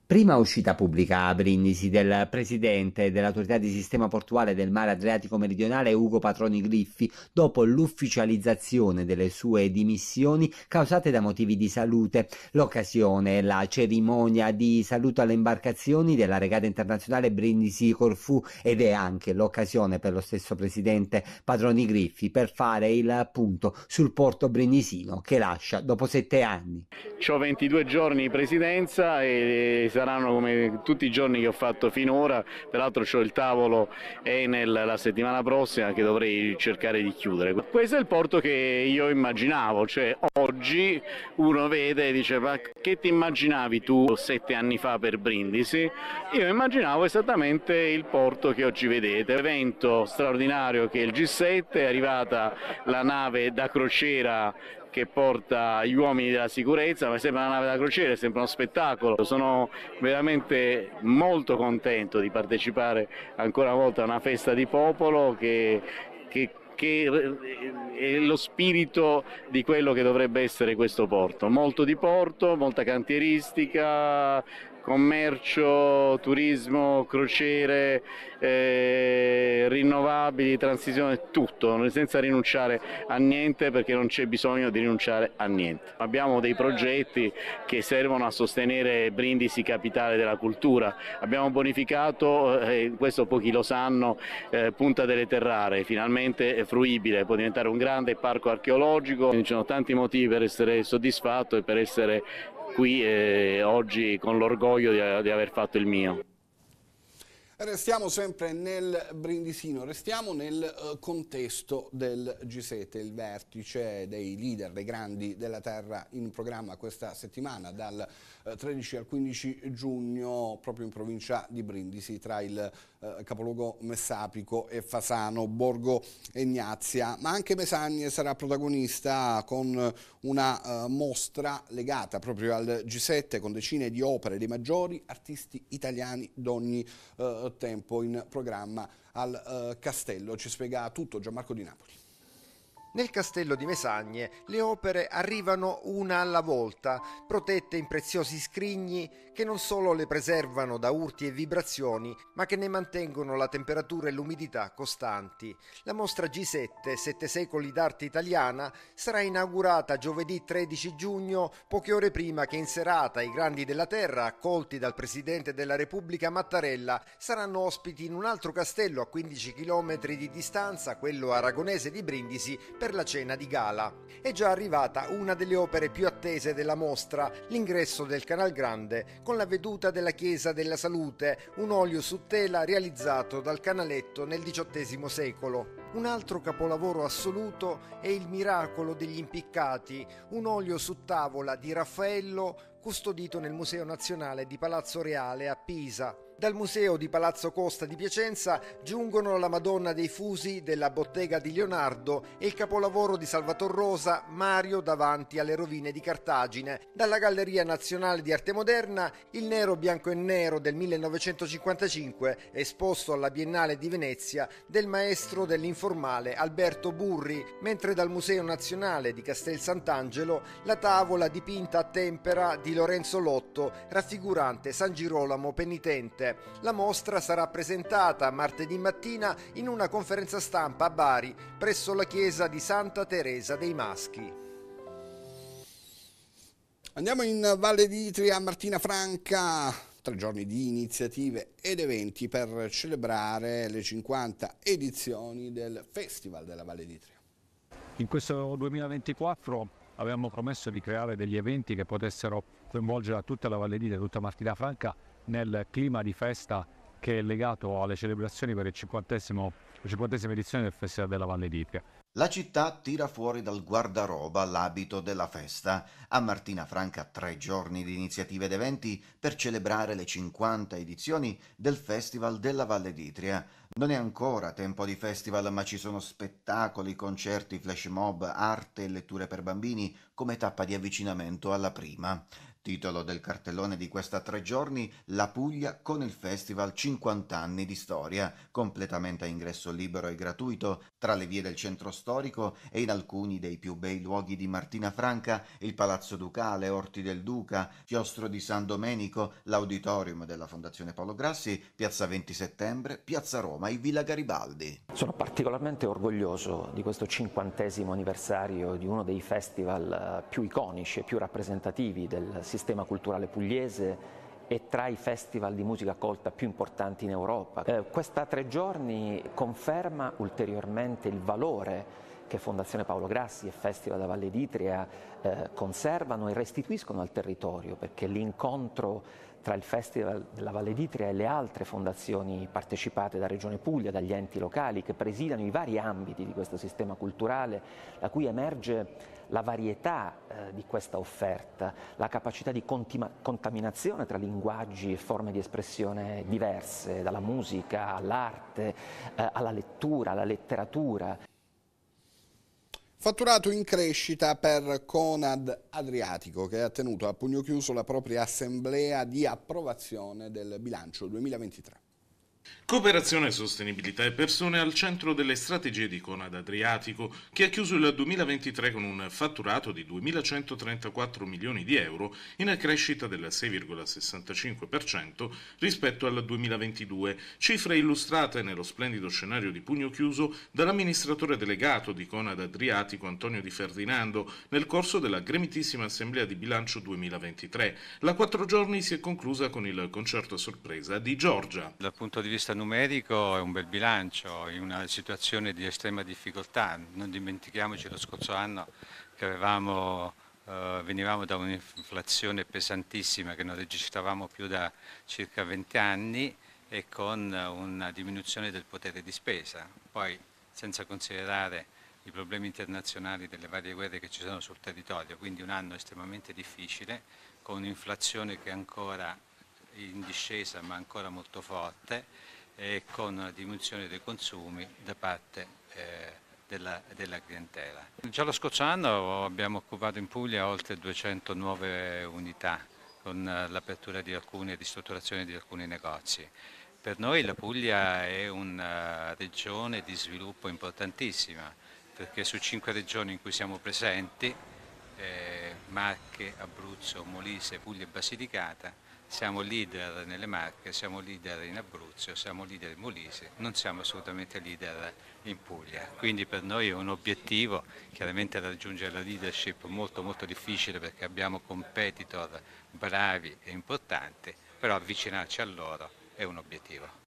Prima uscita pubblica a Brindisi del presidente dell'autorità di sistema portuale del mare Adriatico meridionale Ugo Patroni Griffi dopo l'ufficializzazione delle sue dimissioni causate da motivi di salute. L'occasione è la cerimonia di saluto alle imbarcazioni della regata internazionale Brindisi Corfù ed è anche l'occasione per lo stesso presidente Patroni Griffi per fare il punto sul porto brindisino che lascia dopo sette anni. Ho 22 giorni in presidenza e saranno come tutti i giorni che ho fatto finora, peraltro ho il tavolo Enel la settimana prossima che dovrei cercare di chiudere. Questo è il porto che io immaginavo, cioè oggi uno vede e dice ma che ti immaginavi tu sette anni fa per Brindisi? Io immaginavo esattamente il porto che oggi vedete, evento straordinario che è il G7, è arrivata la nave da crociera che porta gli uomini della sicurezza, ma sembra una nave da crociera, sembra uno spettacolo. Sono veramente molto contento di partecipare ancora una volta a una festa di popolo che, che che eh, è lo spirito di quello che dovrebbe essere questo porto. Molto di porto, molta cantieristica, commercio, turismo, crociere, eh, rinnovabili, transizione, tutto, senza rinunciare a niente perché non c'è bisogno di rinunciare a niente. Abbiamo dei progetti che servono a sostenere Brindisi capitale della cultura, abbiamo bonificato, eh, questo pochi lo sanno, eh, Punta delle Terrare, finalmente è fruibile, può diventare un grande parco archeologico, ci sono tanti motivi per essere soddisfatto e per essere qui eh, oggi con l'orgoglio di, di aver fatto il mio. Restiamo sempre nel Brindisino, restiamo nel eh, contesto del G7, il vertice dei leader, dei grandi della terra in programma questa settimana dal 13 eh, al 15 giugno proprio in provincia di Brindisi tra il eh, capoluogo Messapico e Fasano, Borgo e Gnazia, ma anche Mesagne sarà protagonista con una eh, mostra legata proprio al G7 con decine di opere dei maggiori artisti italiani d'ogni eh, tempo in programma al eh, Castello. Ci spiega tutto Gianmarco Di Napoli. Nel castello di Mesagne le opere arrivano una alla volta, protette in preziosi scrigni che non solo le preservano da urti e vibrazioni, ma che ne mantengono la temperatura e l'umidità costanti. La mostra G7, Sette secoli d'arte italiana, sarà inaugurata giovedì 13 giugno, poche ore prima che in serata i grandi della terra, accolti dal Presidente della Repubblica Mattarella, saranno ospiti in un altro castello a 15 km di distanza, quello aragonese di Brindisi, per la cena di gala. È già arrivata una delle opere più attese della mostra, l'ingresso del Canal Grande, con la veduta della Chiesa della Salute, un olio su tela realizzato dal canaletto nel XVIII secolo. Un altro capolavoro assoluto è Il miracolo degli impiccati, un olio su tavola di Raffaello custodito nel Museo Nazionale di Palazzo Reale a Pisa. Dal museo di Palazzo Costa di Piacenza giungono la Madonna dei Fusi della bottega di Leonardo e il capolavoro di Salvator Rosa Mario davanti alle rovine di Cartagine. Dalla Galleria Nazionale di Arte Moderna il nero bianco e nero del 1955 esposto alla Biennale di Venezia del maestro dell'informale Alberto Burri, mentre dal Museo Nazionale di Castel Sant'Angelo la tavola dipinta a tempera di Lorenzo Lotto raffigurante San Girolamo penitente. La mostra sarà presentata martedì mattina in una conferenza stampa a Bari presso la chiesa di Santa Teresa dei Maschi. Andiamo in Valle d'Itria, Martina Franca, tre giorni di iniziative ed eventi per celebrare le 50 edizioni del Festival della Valle d'Itria. In questo 2024 avevamo promesso di creare degli eventi che potessero coinvolgere tutta la Valle e tutta Martina Franca nel clima di festa che è legato alle celebrazioni per la 50 edizione del Festival della Valle d'Itria. La città tira fuori dal guardaroba l'abito della festa. A Martina Franca tre giorni di iniziative ed eventi per celebrare le 50 edizioni del Festival della Valle d'Itria. Non è ancora tempo di festival, ma ci sono spettacoli, concerti, flash mob, arte e letture per bambini come tappa di avvicinamento alla prima. Titolo del cartellone di questa tre giorni, la Puglia con il festival 50 anni di storia, completamente a ingresso libero e gratuito, tra le vie del centro storico e in alcuni dei più bei luoghi di Martina Franca, il Palazzo Ducale, Orti del Duca, Chiostro di San Domenico, l'Auditorium della Fondazione Paolo Grassi, Piazza 20 Settembre, Piazza Roma e Villa Garibaldi. Sono particolarmente orgoglioso di questo cinquantesimo anniversario di uno dei festival eh, più iconici e più rappresentativi del sistema culturale pugliese e tra i festival di musica colta più importanti in Europa. Eh, questa tre giorni conferma ulteriormente il valore che Fondazione Paolo Grassi e Festival da Valle d'Itria eh, conservano e restituiscono al territorio, perché l'incontro tra il Festival della Valle d'Itria e le altre fondazioni partecipate da Regione Puglia, dagli enti locali che presidiano i vari ambiti di questo sistema culturale, da cui emerge la varietà eh, di questa offerta, la capacità di contaminazione tra linguaggi e forme di espressione diverse, dalla musica all'arte, eh, alla lettura, alla letteratura. Fatturato in crescita per Conad Adriatico che ha tenuto a pugno chiuso la propria assemblea di approvazione del bilancio 2023. Cooperazione, sostenibilità e persone al centro delle strategie di Conad Adriatico, che ha chiuso il 2023 con un fatturato di 2.134 milioni di euro, in crescita del 6,65% rispetto al 2022, cifre illustrate nello splendido scenario di pugno chiuso dall'amministratore delegato di Conad Adriatico Antonio Di Ferdinando nel corso della gremitissima assemblea di bilancio 2023. La quattro giorni si è conclusa con il concerto a sorpresa di Giorgia. Dal punto di vista numerico è un bel bilancio in una situazione di estrema difficoltà. Non dimentichiamoci lo scorso anno che avevamo, eh, venivamo da un'inflazione pesantissima che non registravamo più da circa 20 anni e con una diminuzione del potere di spesa. Poi senza considerare i problemi internazionali delle varie guerre che ci sono sul territorio, quindi un anno estremamente difficile con un'inflazione che è ancora in discesa ma ancora molto forte e con diminuzione dei consumi da parte eh, della, della, clientela. Già lo scorso anno abbiamo occupato in Puglia oltre 200 nuove unità con l'apertura di alcune ristrutturazioni di alcuni negozi. Per noi la Puglia è una regione di sviluppo importantissima perché su cinque regioni in cui siamo presenti, eh, Marche, Abruzzo, Molise, Puglia e Basilicata, siamo leader nelle Marche, siamo leader in Abruzzo, siamo leader in Molise, non siamo assolutamente leader in Puglia. Quindi per noi è un obiettivo, chiaramente raggiungere la leadership molto molto difficile perché abbiamo competitor bravi e importanti, però avvicinarci a loro è un obiettivo.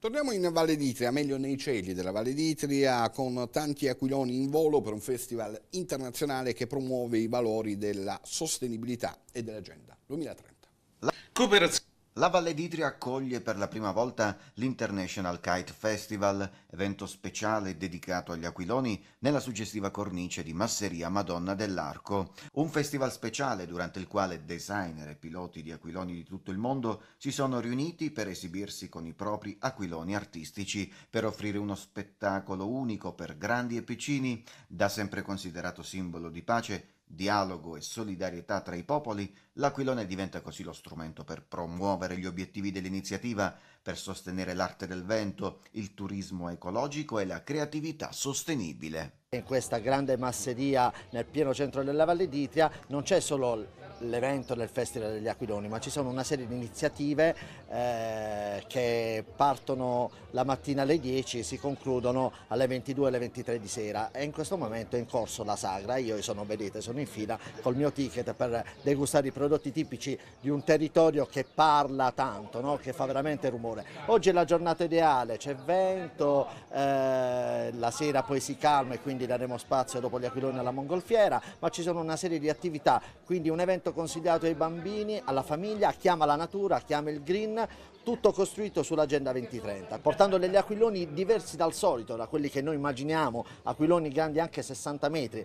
Torniamo in Valle d'Itria, meglio nei cieli della Valle d'Itria, con tanti aquiloni in volo per un festival internazionale che promuove i valori della sostenibilità e dell'agenda 2030. La cooperazione la Valle d'Itria accoglie per la prima volta l'International Kite Festival, evento speciale dedicato agli aquiloni nella suggestiva cornice di Masseria Madonna dell'Arco. Un festival speciale durante il quale designer e piloti di aquiloni di tutto il mondo si sono riuniti per esibirsi con i propri aquiloni artistici, per offrire uno spettacolo unico per grandi e piccini, da sempre considerato simbolo di pace dialogo e solidarietà tra i popoli, l'Aquilone diventa così lo strumento per promuovere gli obiettivi dell'iniziativa, per sostenere l'arte del vento, il turismo ecologico e la creatività sostenibile. In questa grande masseria nel pieno centro della Valle d'Itria non c'è solo l'evento del Festival degli Aquiloni, ma ci sono una serie di iniziative eh, che partono la mattina alle 10 e si concludono alle 22 alle 23 di sera e in questo momento è in corso la sagra, io sono, vedete, sono in fila col mio ticket per degustare i prodotti tipici di un territorio che parla tanto, no? che fa veramente rumore. Oggi è la giornata ideale, c'è vento, eh, la sera poi si calma e quindi daremo spazio dopo gli Aquiloni alla Mongolfiera, ma ci sono una serie di attività, quindi un evento progetto consigliato ai bambini, alla famiglia, chiama la natura, chiama il green, tutto costruito sull'Agenda 2030, portando degli aquiloni diversi dal solito, da quelli che noi immaginiamo, aquiloni grandi anche 60 metri.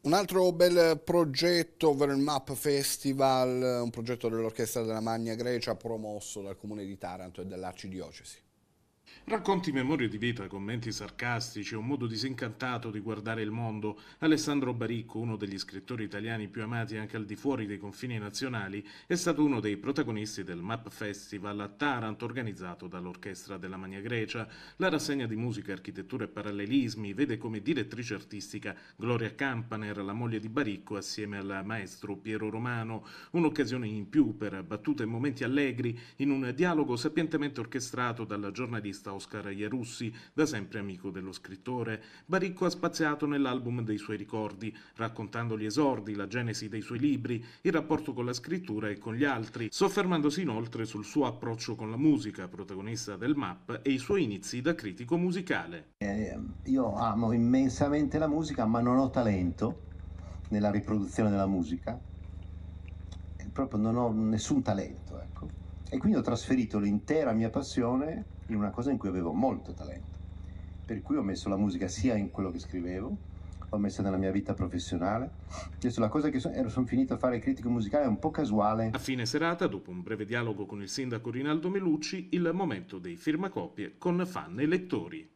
Un altro bel progetto, ovvero il MAP Festival, un progetto dell'Orchestra della Magna Grecia promosso dal Comune di Taranto e dall'Arcidiocesi. Racconti memorie di vita, commenti sarcastici, un modo disincantato di guardare il mondo. Alessandro Baricco, uno degli scrittori italiani più amati anche al di fuori dei confini nazionali, è stato uno dei protagonisti del MAP Festival a Taranto organizzato dall'Orchestra della Magna Grecia. La rassegna di musica, architettura e parallelismi vede come direttrice artistica Gloria Campaner, la moglie di Baricco, assieme al maestro Piero Romano. Un'occasione in più per battute e momenti allegri in un dialogo sapientemente orchestrato dalla giornalista Oscar Iarussi, da sempre amico dello scrittore. Baricco ha spaziato nell'album dei suoi ricordi, raccontando gli esordi, la genesi dei suoi libri, il rapporto con la scrittura e con gli altri, soffermandosi inoltre sul suo approccio con la musica, protagonista del MAP, e i suoi inizi da critico musicale. Eh, io amo immensamente la musica, ma non ho talento nella riproduzione della musica, proprio non ho nessun talento. Ecco. E quindi ho trasferito l'intera mia passione in una cosa in cui avevo molto talento. Per cui ho messo la musica sia in quello che scrivevo, l'ho messa nella mia vita professionale. Adesso la cosa che so, eh, sono finito a fare critico musicale è un po' casuale. A fine serata, dopo un breve dialogo con il sindaco Rinaldo Melucci, il momento dei firmacopie con fan e lettori.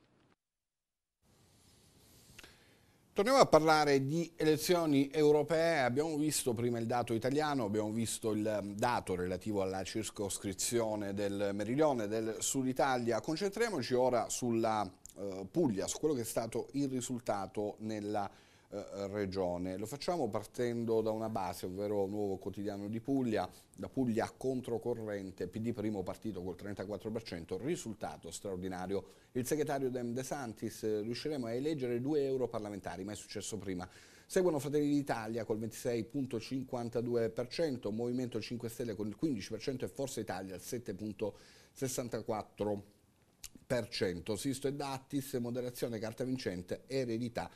Torniamo a parlare di elezioni europee, abbiamo visto prima il dato italiano, abbiamo visto il mm, dato relativo alla circoscrizione del meridione del sud Italia, concentriamoci ora sulla eh, Puglia, su quello che è stato il risultato nella eh, regione. Lo facciamo partendo da una base, ovvero Nuovo Quotidiano di Puglia, la Puglia controcorrente, PD primo partito col 34%, risultato straordinario. Il segretario Dem De Santis, eh, riusciremo a eleggere due euro parlamentari, mai successo prima. Seguono Fratelli d'Italia col 26.52%, Movimento 5 Stelle con il 15% e Forza Italia al 7.64%. Sisto e Dattis, moderazione, carta vincente, eredità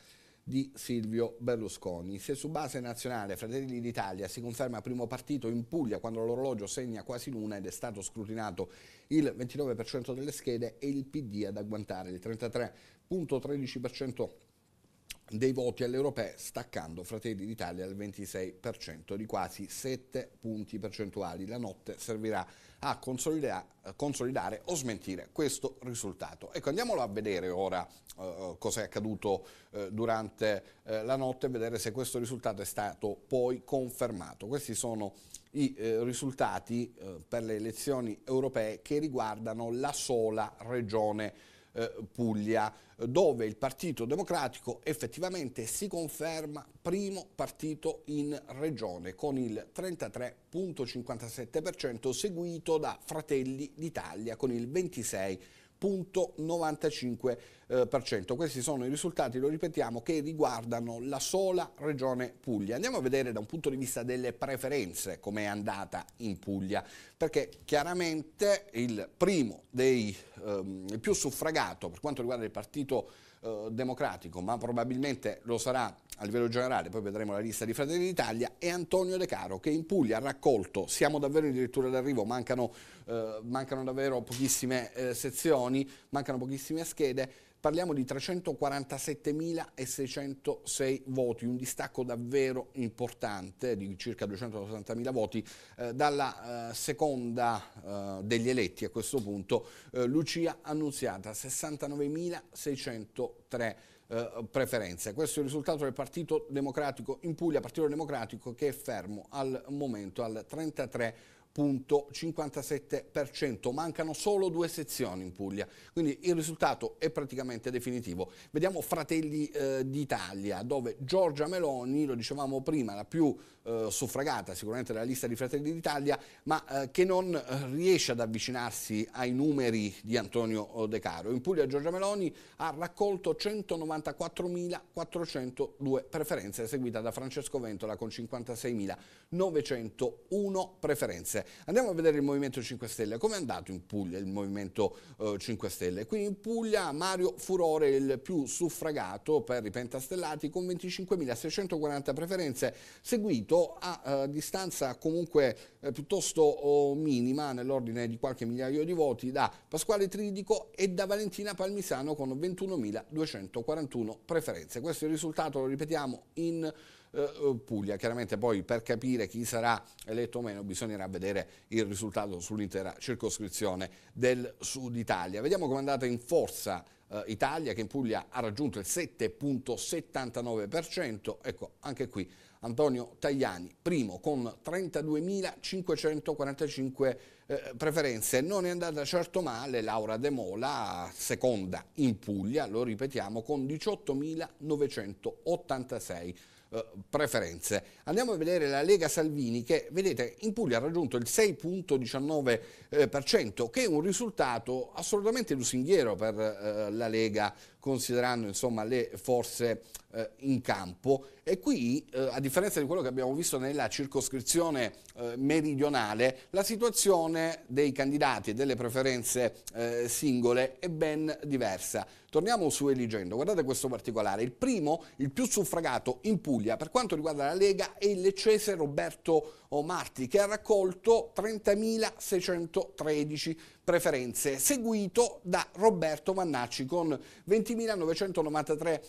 di Silvio Berlusconi. Se su base nazionale Fratelli d'Italia si conferma primo partito in Puglia quando l'orologio segna quasi l'una ed è stato scrutinato il 29% delle schede e il PD ad agguantare il 33.13% dei voti alle europee, staccando Fratelli d'Italia al 26% di quasi 7 punti percentuali. La notte servirà a consolida consolidare o smentire questo risultato. Ecco, andiamolo a vedere ora eh, cosa è accaduto eh, durante eh, la notte e vedere se questo risultato è stato poi confermato. Questi sono i eh, risultati eh, per le elezioni europee che riguardano la sola regione eh, Puglia, dove il Partito Democratico effettivamente si conferma primo partito in regione con il 33,57%, seguito da Fratelli d'Italia con il 26%. 0,95%. Eh, Questi sono i risultati, lo ripetiamo, che riguardano la sola regione Puglia. Andiamo a vedere da un punto di vista delle preferenze come è andata in Puglia, perché chiaramente il primo dei ehm, più suffragato per quanto riguarda il Partito eh, Democratico, ma probabilmente lo sarà a livello generale, poi vedremo la lista di Fratelli d'Italia, e Antonio De Caro che in Puglia ha raccolto, siamo davvero in dirittura d'arrivo, mancano, eh, mancano davvero pochissime eh, sezioni, mancano pochissime schede, parliamo di 347.606 voti, un distacco davvero importante di circa 280.000 voti eh, dalla eh, seconda eh, degli eletti a questo punto, eh, Lucia Annunziata, 69.603 voti. Eh, preferenze. Questo è il risultato del Partito Democratico in Puglia, Partito Democratico che è fermo al momento al 33%. 3,57%. Mancano solo due sezioni in Puglia, quindi il risultato è praticamente definitivo. Vediamo Fratelli eh, d'Italia, dove Giorgia Meloni, lo dicevamo prima, la più eh, suffragata sicuramente della lista di Fratelli d'Italia, ma eh, che non eh, riesce ad avvicinarsi ai numeri di Antonio eh, De Caro. In Puglia Giorgia Meloni ha raccolto 194.402 preferenze, seguita da Francesco Ventola con 56.901 preferenze. Andiamo a vedere il Movimento 5 Stelle. Come è andato in Puglia il Movimento eh, 5 Stelle? Qui in Puglia Mario Furore il più suffragato per i pentastellati con 25.640 preferenze, seguito a eh, distanza comunque eh, piuttosto oh, minima nell'ordine di qualche migliaio di voti da Pasquale Tridico e da Valentina Palmisano con 21.241 preferenze. Questo è il risultato, lo ripetiamo, in Puglia eh, Puglia. Chiaramente poi per capire chi sarà eletto o meno bisognerà vedere il risultato sull'intera circoscrizione del Sud Italia. Vediamo come è andata in forza eh, Italia che in Puglia ha raggiunto il 7.79%, ecco anche qui Antonio Tagliani primo con 32.545 eh, preferenze. Non è andata certo male Laura De Mola, seconda in Puglia, lo ripetiamo, con 18.986 eh, preferenze. Andiamo a vedere la Lega Salvini che, vedete, in Puglia ha raggiunto il 6.19%, eh, che è un risultato assolutamente lusinghiero per eh, la Lega considerando insomma, le forze eh, in campo e qui eh, a differenza di quello che abbiamo visto nella circoscrizione eh, meridionale la situazione dei candidati e delle preferenze eh, singole è ben diversa. Torniamo su Eligendo, guardate questo particolare, il primo, il più suffragato in Puglia per quanto riguarda la Lega è il leccese Roberto Marti che ha raccolto 30.613 preferenze, seguito da Roberto Mannacci con 20.993 eh,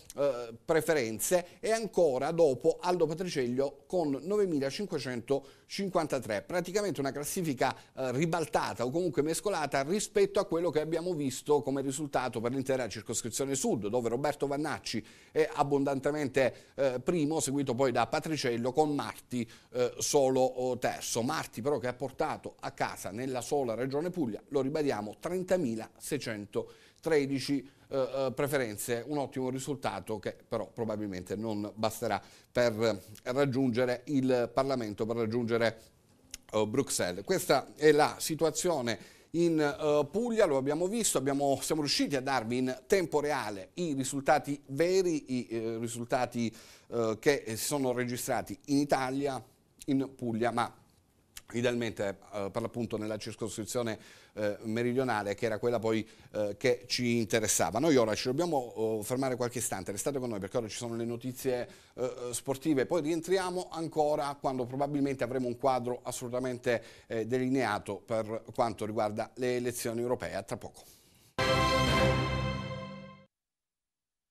preferenze e ancora dopo Aldo Patriceglio con 9.500 53, praticamente una classifica eh, ribaltata o comunque mescolata rispetto a quello che abbiamo visto come risultato per l'intera circoscrizione sud, dove Roberto Vannacci è abbondantemente eh, primo, seguito poi da Patriciello con Marti eh, solo terzo. Marti però che ha portato a casa nella sola regione Puglia, lo ribadiamo, 30.613 voti. Eh, eh, preferenze, un ottimo risultato che però probabilmente non basterà per raggiungere il Parlamento, per raggiungere eh, Bruxelles. Questa è la situazione in uh, Puglia, lo abbiamo visto, abbiamo, siamo riusciti a darvi in tempo reale i risultati veri, i eh, risultati eh, che si sono registrati in Italia, in Puglia, ma idealmente eh, per l'appunto nella circoscrizione eh, meridionale che era quella poi eh, che ci interessava. Noi ora ci dobbiamo oh, fermare qualche istante, restate con noi perché ora ci sono le notizie eh, eh, sportive, poi rientriamo ancora quando probabilmente avremo un quadro assolutamente eh, delineato per quanto riguarda le elezioni europee, a tra poco.